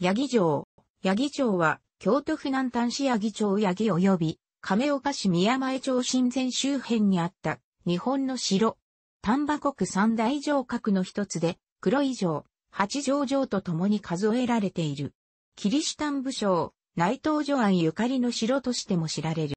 八木城。八木城は、京都府南端市八木町八木及び、亀岡市宮前町新前周辺にあった、日本の城。丹波国三大城郭の一つで、黒井城、八条城と共に数えられている。キリシタン武将、内藤助安ゆかりの城としても知られる。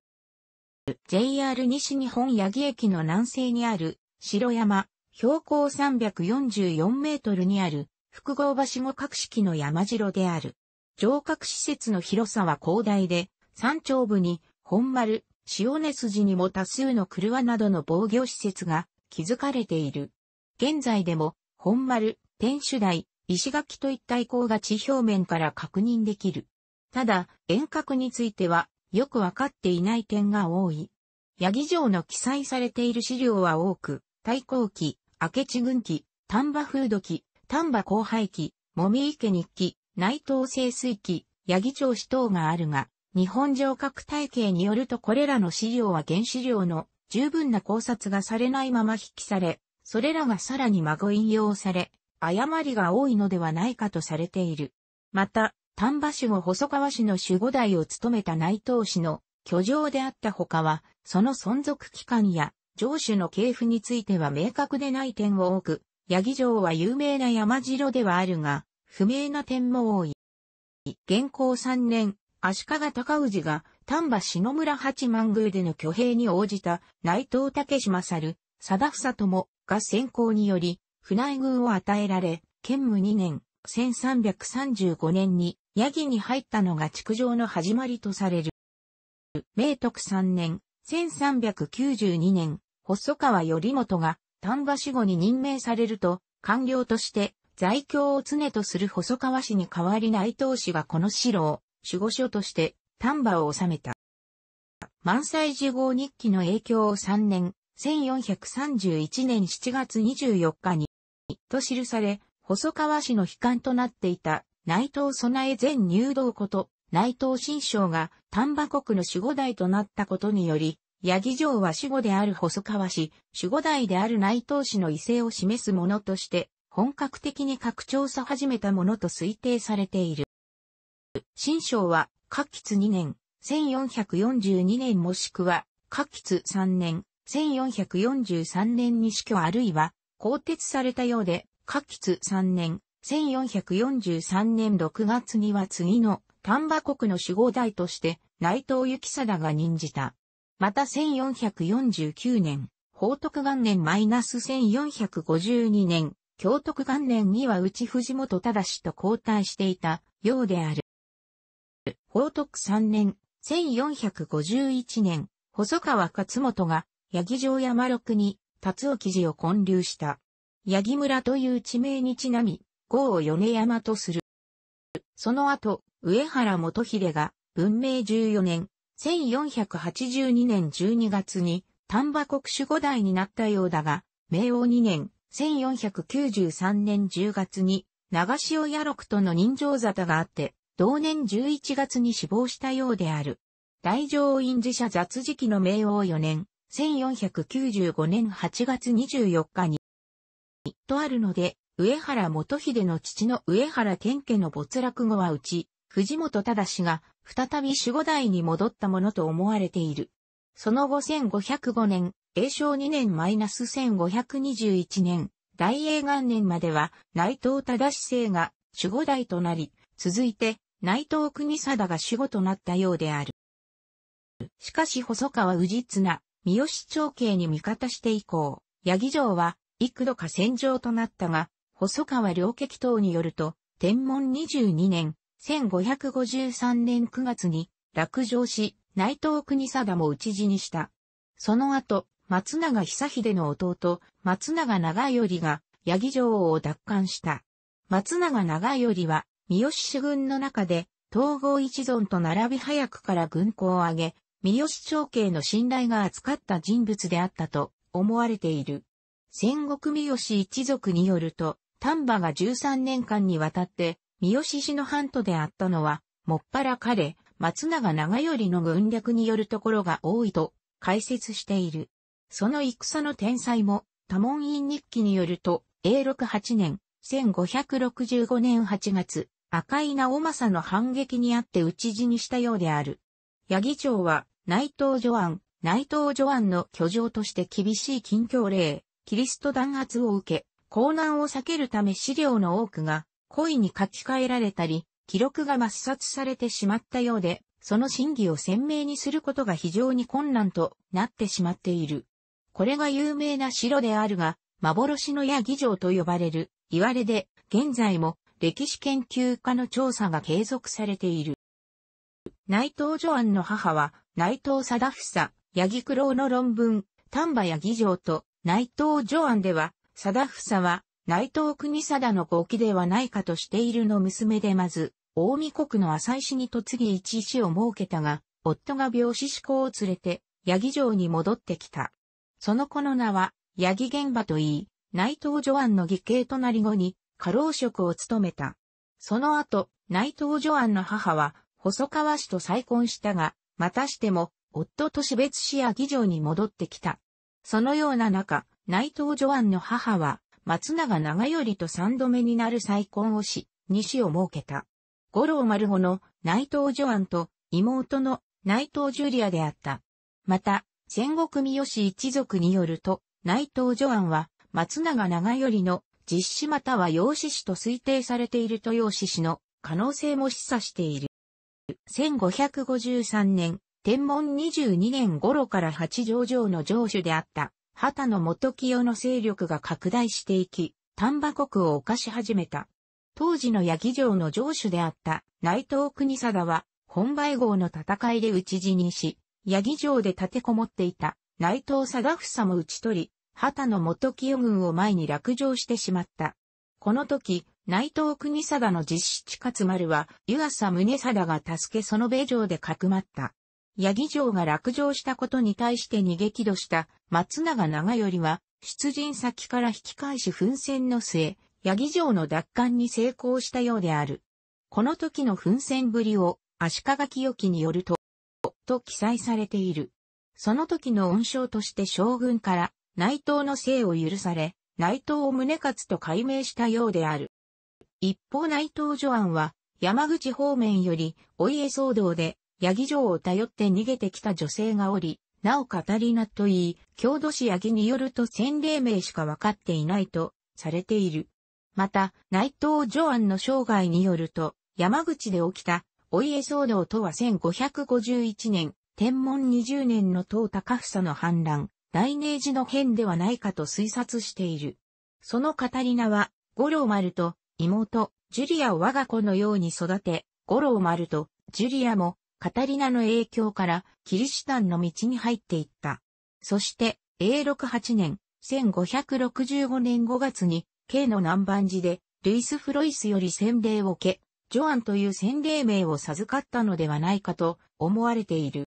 JR 西日本八木駅の南西にある、城山、標高344メートルにある、複合橋も各式の山城である。城郭施設の広さは広大で、山頂部に本丸、塩根筋にも多数の車などの防御施設が築かれている。現在でも本丸、天守台、石垣といった遺構が地表面から確認できる。ただ、遠隔についてはよくわかっていない点が多い。八木城の記載されている資料は多く、太閤記、明智軍記、丹波風土記、丹波広廃記、もみ池日記、内藤清水記、八木町市等があるが、日本上核体系によるとこれらの資料は原資料の十分な考察がされないまま引きされ、それらがさらに孫引用され、誤りが多いのではないかとされている。また、丹波守護細川氏の守護代を務めた内藤氏の居城であったほかは、その存続期間や、城主の系譜については明確でない点を多く、八木城は有名な山城ではあるが、不明な点も多い。現行3年、足利尊氏が丹波篠村八幡宮での挙兵に応じた内藤武勝、貞房友が先行により、船井宮を与えられ、兼務2年、1335年に、ヤギに入ったのが築城の始まりとされる。明徳3年、1392年、細川頼元が丹波守護に任命されると、官僚として在京を常とする細川氏に代わり内藤氏がこの城を守護所として丹波を治めた。満載寺号日記の影響を3年、1431年7月24日に、と記され、細川氏の悲観となっていた内藤備え前入道こと内藤新章が丹波国の守護代となったことにより、八木城は守護である細川氏、守護代である内藤氏の威勢を示すものとして、本格的に拡張さ始めたものと推定されている。新章は、下吉2年、1442年もしくは、下吉3年、1443年に死去あるいは、更迭されたようで、下吉3年、1443年6月には次の丹波国の守護代として内藤幸貞が任じた。また1449年、宝徳元年 -1452 年、京徳元年には内藤本忠と交代していたようである。宝徳3年、1451年、細川勝元が、八木城山六に、辰尾記事を建立した。八木村という地名にちなみ、郷を米山とする。その後、上原元秀が、文明14年、1482年12月に丹波国主五代になったようだが、明王2年、1493年10月に長潮野六との人情沙汰があって、同年11月に死亡したようである。大乗院寺社雑時期の明王4年、1495年8月24日に、とあるので、上原元秀の父の上原健家の没落後はうち、藤本忠が再び守護代に戻ったものと思われている。その後1505年、永正2年マイナス1521年、大英元年までは内藤忠生が守護代となり、続いて内藤国貞が守護となったようである。しかし細川氏綱、三好長慶に味方して以降、八木城は幾度か戦場となったが、細川両敵等によると、天文22年、1553年9月に落城し、内藤国貞も討ち死にした。その後、松永久秀の弟、松永長頼が、八木城を奪還した。松永長頼は、三好主軍の中で、統合一存と並び早くから軍港を挙げ、三好長慶の信頼が厚かった人物であったと思われている。戦国三好一族によると、丹波が13年間にわたって三好氏の半島であったのは、もっぱら彼、松永長頼の軍略によるところが多いと解説している。その戦の天才も、多門院日記によると、永禄8年、1565年8月、赤井直政の反撃にあって討ち死にしたようである。八木町は、内藤助案、内藤助案の居城として厳しい近況令、キリスト弾圧を受け、高難を避けるため資料の多くが、故意に書き換えられたり、記録が抹殺されてしまったようで、その真偽を鮮明にすることが非常に困難となってしまっている。これが有名な城であるが、幻のヤギ城と呼ばれる、言われで、現在も歴史研究家の調査が継続されている。内藤ジョアンの母は、内藤貞房、八木九郎の論文、丹波八木城と内藤ジョアンでは、貞房は、内藤国貞の後期ではないかとしているの娘でまず、大見国の浅井氏に嫁ぎ一子を設けたが、夫が病死志向を連れて、八木城に戻ってきた。その子の名は、八木玄馬といい、内藤助安の義兄となり後に、過労職を務めた。その後、内藤助安の母は、細川氏と再婚したが、またしても、夫と死別し八木城に戻ってきた。そのような中、内藤助安の母は、松永長頼と三度目になる再婚をし、西を設けた。五郎丸穂の内藤助安と妹の内藤ジュリアであった。また、戦国三好一族によると、内藤助安は松永長頼の実子または養子子と推定されている豊養子子の可能性も示唆している。1553年、天文22年頃から八条城の城主であった畑野元清の勢力が拡大していき、丹波国を犯し始めた。当時の八木城の城主であった内藤国貞は、本売号の戦いで討ち死にし、八木城で立てこもっていた内藤貞房も討ち取り、畑野元清軍を前に落城してしまった。この時、内藤国貞の実質勝丸は、湯浅宗貞が助けその米城でかくまった。八木城が落城したことに対して逃げ気度した松永長頼は、出陣先から引き返し奮戦の末、八木城の奪還に成功したようである。この時の奮戦ぶりを、足利清木によると、と記載されている。その時の恩賞として将軍から内藤の姓を許され、内藤を宗勝と改名したようである。一方内藤助案は山口方面よりお家騒動で八木城を頼って逃げてきた女性がおり、なおカタリナといい、郷土史や義によると先例名しか分かっていないとされている。また、内藤ジョアンの生涯によると、山口で起きたお家騒動とは1551年、天文20年の唐高房の反乱、大明治の変ではないかと推察している。そのカタリナは、五郎丸と妹、ジュリアを我が子のように育て、五郎丸とジュリアもカタリナの影響からキリシタンの道に入っていった。そして、A68 年、1565年5月に、K の南蛮寺で、ルイス・フロイスより洗礼を受け、ジョアンという洗礼名を授かったのではないかと思われている。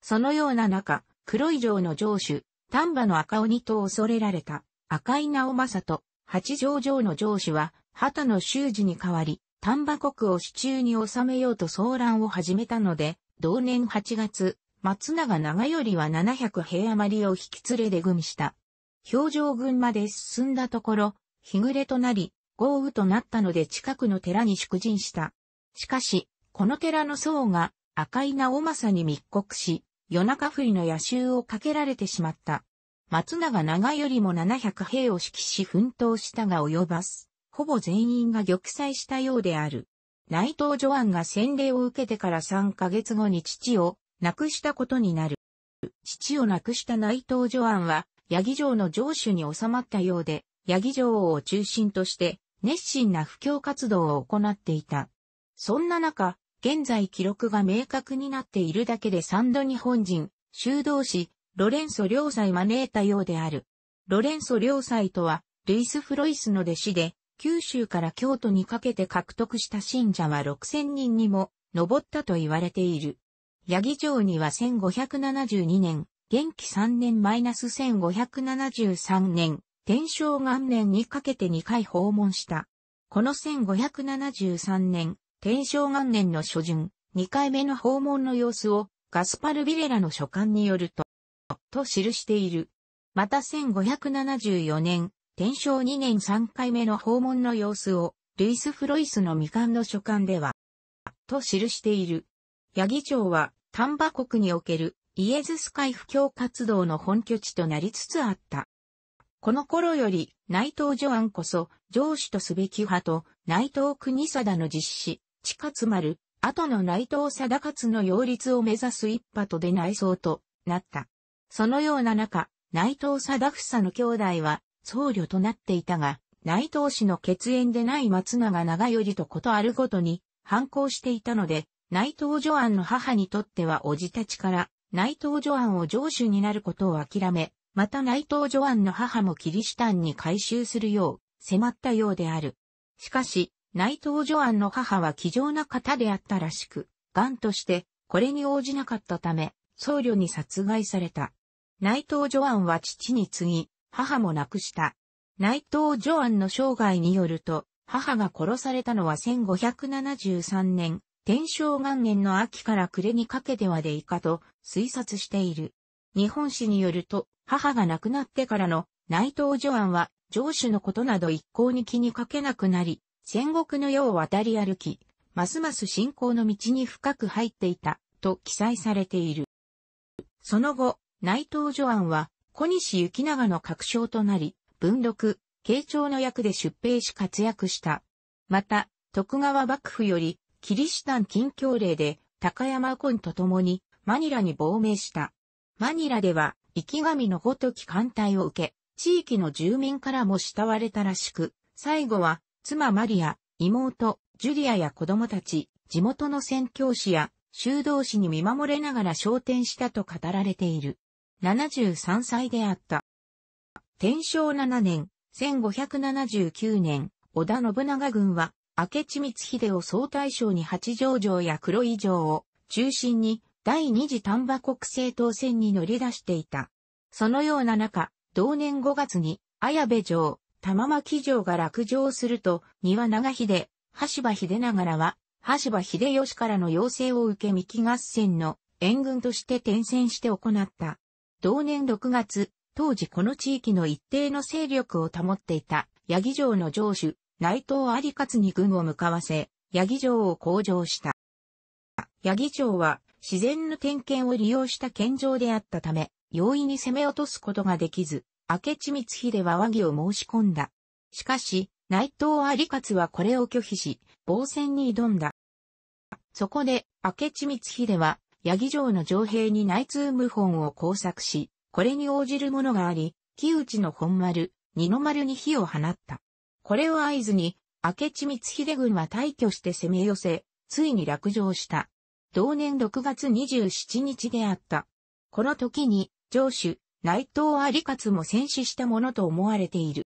そのような中、黒い城の城主、丹波の赤鬼と恐れられた赤井直政と八条城の城主は、旗の修士に代わり、丹波国を手中に収めようと騒乱を始めたので、同年8月、松永長頼は700兵余りを引き連れで軍した。表情軍まで進んだところ、日暮れとなり、豪雨となったので近くの寺に宿陣した。しかし、この寺の僧が赤い名直さに密告し、夜中不利の夜襲をかけられてしまった。松永長頼も700兵を指揮し奮闘したが及ばす。ほぼ全員が玉砕したようである。内藤ジョアンが洗礼を受けてから3ヶ月後に父を亡くしたことになる。父を亡くした内藤ジョアンは、八木城の城主に収まったようで、八木城を中心として熱心な布教活動を行っていた。そんな中、現在記録が明確になっているだけで三度日本人、修道士、ロレンソ良妻招いたようである。ロレンソ良妻とは、ルイス・フロイスの弟子で、九州から京都にかけて獲得した信者は6000人にも上ったと言われている。八木城には1572年、元気3年マイナス1573年、天正元年にかけて2回訪問した。この1573年、天正元年の初旬、2回目の訪問の様子をガスパル・ビレラの書簡によると、と記している。また1574年、天正2年3回目の訪問の様子を、ルイス・フロイスの未完の書簡では、と記している。八木町は、丹波国におけるイエズス会布教活動の本拠地となりつつあった。この頃より内藤助案こそ上司とすべき派と内藤国貞の実施、地下詰まる後の内藤貞勝の擁立を目指す一派とで内装となった。そのような中、内藤貞房の兄弟は僧侶となっていたが、内藤氏の血縁でない松永長頼とことあるごとに反抗していたので、内藤助案の母にとっては叔父たちから内藤助案を上主になることを諦め、また内藤助案の母もキリシタンに改修するよう迫ったようである。しかし、内藤助案の母は気丈な方であったらしく、癌としてこれに応じなかったため、僧侶に殺害された。内藤助案は父に次ぎ、母も亡くした。内藤ジョアンの生涯によると、母が殺されたのは1573年、天正元年の秋から暮れにかけてはでいかと推察している。日本史によると、母が亡くなってからの内藤ジョアンは、上主のことなど一向に気にかけなくなり、戦国の世を渡り歩き、ますます信仰の道に深く入っていた、と記載されている。その後、内藤ジョアンは、小西行長の確証となり、文禄、慶長の役で出兵し活躍した。また、徳川幕府より、キリシタン近況令で、高山右と共に、マニラに亡命した。マニラでは、生き神のごとき艦隊を受け、地域の住民からも慕われたらしく、最後は、妻マリア、妹、ジュリアや子供たち、地元の宣教師や修道士に見守れながら昇天したと語られている。73歳であった。天正7年、1579年、織田信長軍は、明智光秀を総大将に八条城や黒井城を中心に第二次丹波国政党戦に乗り出していた。そのような中、同年5月に、綾部城、玉巻城が落城すると、庭長秀、橋場秀長らは、橋場秀吉からの要請を受け三木合戦の援軍として転戦して行った。同年6月、当時この地域の一定の勢力を保っていた、八木城の城主、内藤有勝に軍を向かわせ、八木城を向上した。八木城は自然の点検を利用した県城であったため、容易に攻め落とすことができず、明智光秀は和議を申し込んだ。しかし、内藤有勝はこれを拒否し、防戦に挑んだ。そこで、明智光秀は、八木城の城兵に内通無本を工作し、これに応じるものがあり、木内の本丸、二の丸に火を放った。これを合図に、明智光秀軍は退去して攻め寄せ、ついに落城した。同年6月27日であった。この時に、城主、内藤有勝も戦死したものと思われている。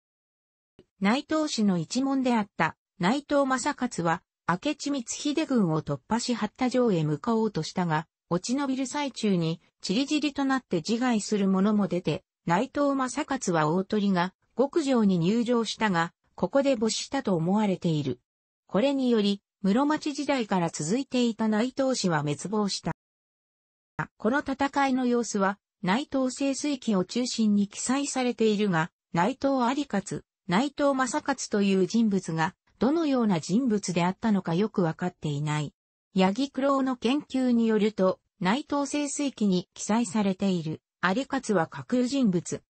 内藤氏の一門であった内藤正勝は、明智光秀軍を突破し八田城へ向かおうとしたが、落ち延びる最中に、ちりじりとなって自害する者も出て、内藤正勝は大鳥が、極上に入場したが、ここで没したと思われている。これにより、室町時代から続いていた内藤氏は滅亡した。この戦いの様子は、内藤清水記を中心に記載されているが、内藤有勝、内藤正勝という人物が、どのような人物であったのかよくわかっていない。八木九郎の研究によると、内藤清水記に記載されている、有勝は架空人物。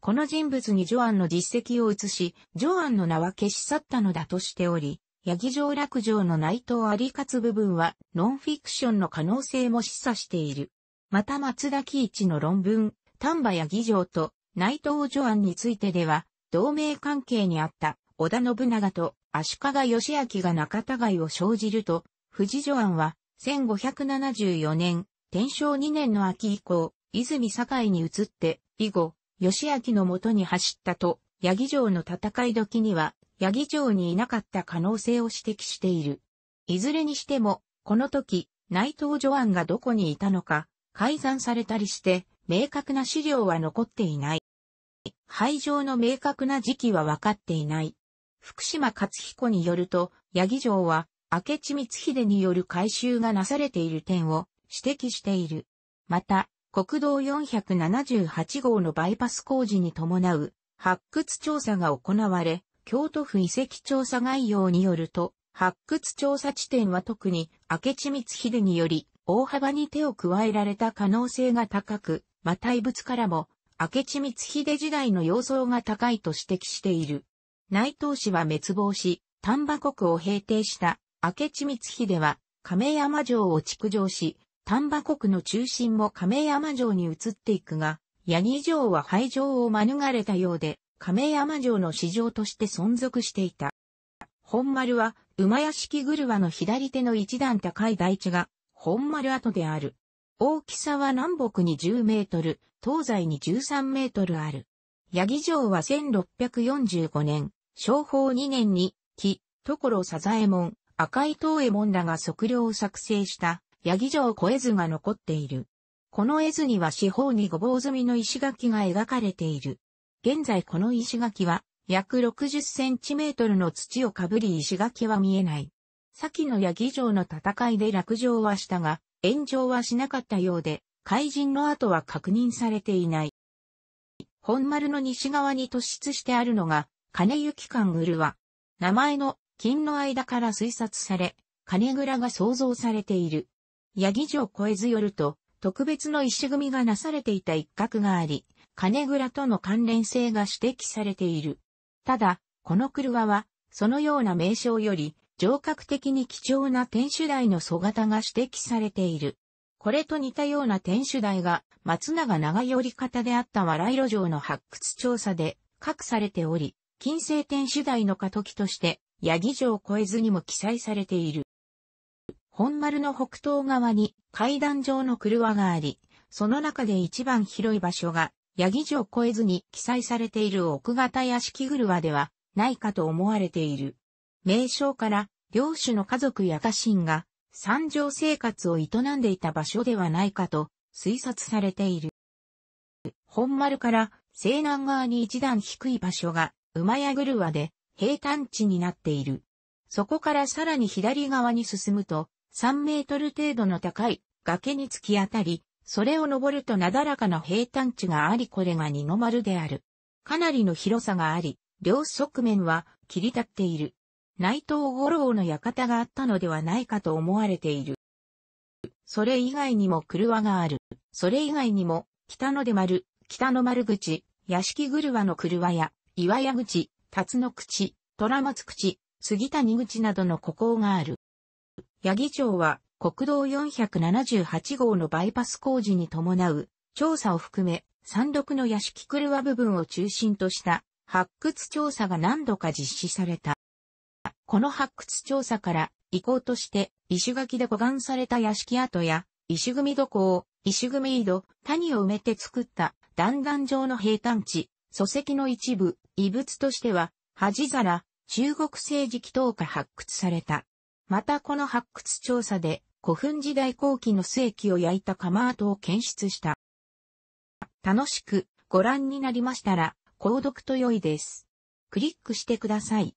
この人物にジョアンの実績を移し、ジョアンの名は消し去ったのだとしており、八木城落城の内藤有勝部分は、ノンフィクションの可能性も示唆している。また松田喜一の論文、丹波八木城と内藤ジョアンについてでは、同盟関係にあった織田信長と足利義明が仲違いを生じると、富士女庵は、1574年、天正2年の秋以降、泉堺に移って、以後、義明のもとに走ったと、八木城の戦い時には、八木城にいなかった可能性を指摘している。いずれにしても、この時、内藤助案がどこにいたのか、改ざんされたりして、明確な資料は残っていない。廃城の明確な時期は分かっていない。福島勝彦によると、八木城は、明智光秀による改修がなされている点を指摘している。また、国道478号のバイパス工事に伴う発掘調査が行われ、京都府遺跡調査概要によると、発掘調査地点は特に明智光秀により大幅に手を加えられた可能性が高く、また異物からも明智光秀時代の様相が高いと指摘している。内藤氏は滅亡し、丹波国を平定した明智光秀は亀山城を築城し、丹波国の中心も亀山城に移っていくが、八木城は廃城を免れたようで、亀山城の市場として存続していた。本丸は、馬屋敷車の左手の一段高い台地が、本丸跡である。大きさは南北に10メートル、東西に13メートルある。八木城は1645年、昭法2年に、木、所左衛門、赤い東右衛門らが測量を作成した、八木城小絵図が残っている。この絵図には四方に五房積みの石垣が描かれている。現在この石垣は、約60センチメートルの土をかぶり石垣は見えない。先の八木城の戦いで落城はしたが、炎上はしなかったようで、怪陣の後は確認されていない。本丸の西側に突出してあるのが、金行るわ。名前の金の間から推察され、金蔵が創造されている。八木城越えずよると、特別の石組みがなされていた一角があり、金蔵との関連性が指摘されている。ただ、この車は、そのような名称より、上格的に貴重な天守台の素型が指摘されている。これと似たような天守台が、松永長寄方であった笑い路上の発掘調査で、隠されており、金星天守台の過渡期として、八木城越えずにも記載されている。本丸の北東側に階段状の車があり、その中で一番広い場所が、八木城越えずに記載されている奥方屋敷車ではないかと思われている。名称から、領主の家族や家臣が、三条生活を営んでいた場所ではないかと推察されている。本丸から西南側に一段低い場所が馬屋車で平坦地になっている。そこからさらに左側に進むと、3メートル程度の高い崖に突き当たり、それを登るとなだらかな平坦地がありこれが二の丸である。かなりの広さがあり、両側面は切り立っている。内藤五郎の館があったのではないかと思われている。それ以外にも車がある。それ以外にも、北の出丸、北の丸口、屋敷車の車や、岩屋口、辰野口、虎松口、杉谷口などの孤高がある。八木町は国道478号のバイパス工事に伴う調査を含め山麓の屋敷車部分を中心とした発掘調査が何度か実施された。この発掘調査から遺構として石垣で護岸された屋敷跡や石組土工、石組井戸、谷を埋めて作った段々状の平坦地、礎石の一部、遺物としては、恥皿、中国政治機等下発掘された。またこの発掘調査で、古墳時代後期の末期を焼いた釜跡を検出した。楽しくご覧になりましたら、購読と良いです。クリックしてください。